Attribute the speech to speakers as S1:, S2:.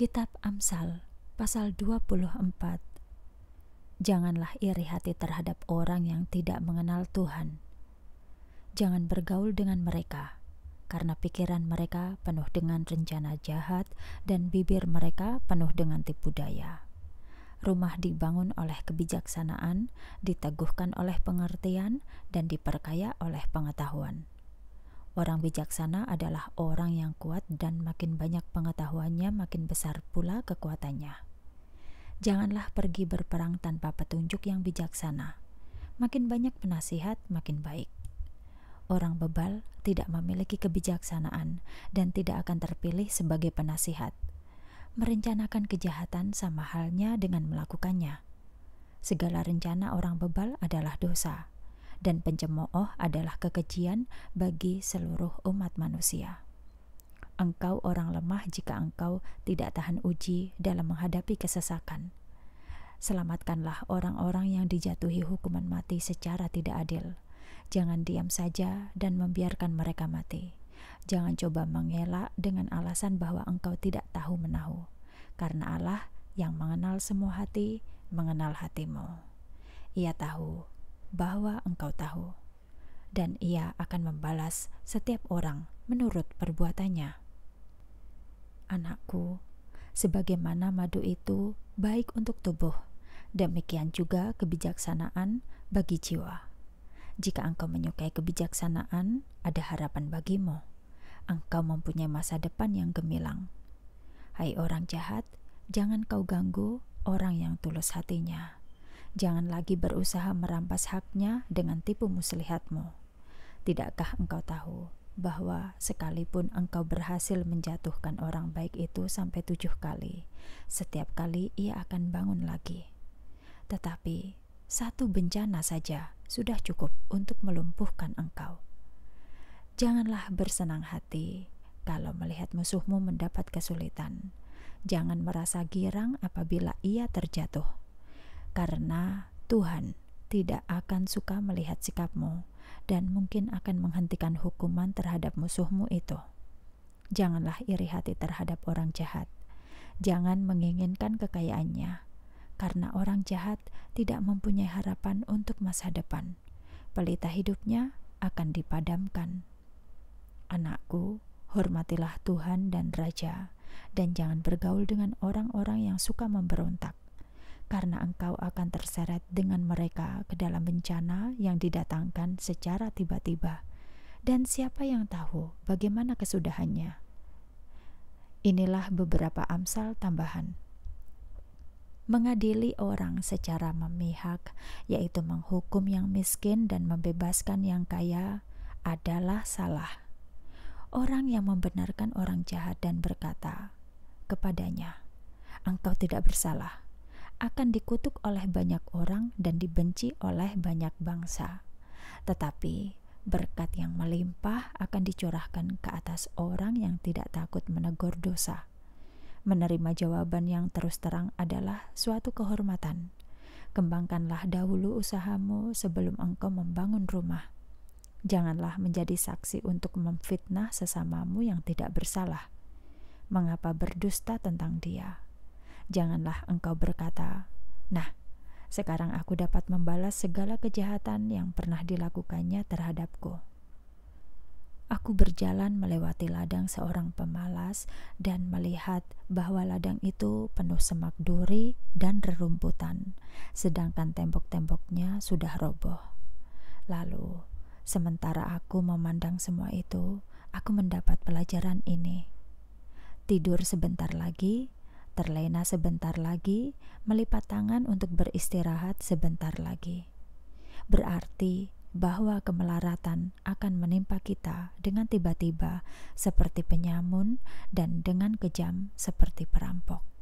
S1: Kitab Amsal pasal 24 Janganlah iri hati terhadap orang yang tidak mengenal Tuhan. Jangan bergaul dengan mereka, karena pikiran mereka penuh dengan rencana jahat dan bibir mereka penuh dengan tipu daya. Rumah dibangun oleh kebijaksanaan, diteguhkan oleh pengertian, dan diperkaya oleh pengetahuan. Orang bijaksana adalah orang yang kuat dan makin banyak pengetahuannya makin besar pula kekuatannya. Janganlah pergi berperang tanpa petunjuk yang bijaksana. Makin banyak penasihat, makin baik. Orang bebal tidak memiliki kebijaksanaan dan tidak akan terpilih sebagai penasihat. Merencanakan kejahatan sama halnya dengan melakukannya. Segala rencana orang bebal adalah dosa dan pencemooh adalah kekejian bagi seluruh umat manusia. Engkau orang lemah jika engkau tidak tahan uji dalam menghadapi kesesakan. Selamatkanlah orang-orang yang dijatuhi hukuman mati secara tidak adil. Jangan diam saja dan membiarkan mereka mati. Jangan coba mengelak dengan alasan bahwa engkau tidak tahu menahu, karena Allah yang mengenal semua hati mengenal hatimu. Ia tahu bahwa engkau tahu, dan ia akan membalas setiap orang menurut perbuatannya. Anakku, sebagaimana madu itu baik untuk tubuh, demikian juga kebijaksanaan bagi jiwa. Jika engkau menyukai kebijaksanaan, ada harapan bagimu. Engkau mempunyai masa depan yang gemilang. Hai orang jahat, jangan kau ganggu orang yang tulus hatinya jangan lagi berusaha merampas haknya dengan tipu muslihatmu. Tidakkah engkau tahu bahwa sekalipun engkau berhasil menjatuhkan orang baik itu sampai tujuh kali, setiap kali ia akan bangun lagi. Tetapi satu bencana saja sudah cukup untuk melumpuhkan engkau. Janganlah bersenang hati kalau melihat musuhmu mendapat kesulitan. Jangan merasa girang apabila ia terjatuh karena Tuhan tidak akan suka melihat sikapmu dan mungkin akan menghentikan hukuman terhadap musuhmu itu. Janganlah iri hati terhadap orang jahat. Jangan menginginkan kekayaannya, karena orang jahat tidak mempunyai harapan untuk masa depan. Pelita hidupnya akan dipadamkan. Anakku, hormatilah Tuhan dan Raja, dan jangan bergaul dengan orang-orang yang suka memberontak karena engkau akan terseret dengan mereka ke dalam bencana yang didatangkan secara tiba-tiba. Dan siapa yang tahu bagaimana kesudahannya? Inilah beberapa amsal tambahan mengadili orang secara memihak, yaitu menghukum yang miskin dan membebaskan yang kaya, adalah salah. Orang yang membenarkan orang jahat dan berkata kepadanya, "Engkau tidak bersalah," akan dikutuk oleh banyak orang dan dibenci oleh banyak bangsa. Tetapi berkat yang melimpah akan dicurahkan ke atas orang yang tidak takut menegur dosa. Menerima jawaban yang terus terang adalah suatu kehormatan. Kembangkanlah dahulu usahamu sebelum engkau membangun rumah. Janganlah menjadi saksi untuk memfitnah sesamamu yang tidak bersalah. Mengapa berdusta tentang dia? janganlah engkau berkata, "Nah, sekarang aku dapat membalas segala kejahatan yang pernah dilakukannya terhadapku." Aku berjalan melewati ladang seorang pemalas dan melihat bahwa ladang itu penuh semak duri dan rerumputan, sedangkan tembok-temboknya sudah roboh. Lalu, sementara aku memandang semua itu, aku mendapat pelajaran ini: tidur sebentar lagi terlena sebentar lagi, melipat tangan untuk beristirahat sebentar lagi. Berarti bahwa kemelaratan akan menimpa kita dengan tiba-tiba seperti penyamun dan dengan kejam seperti perampok.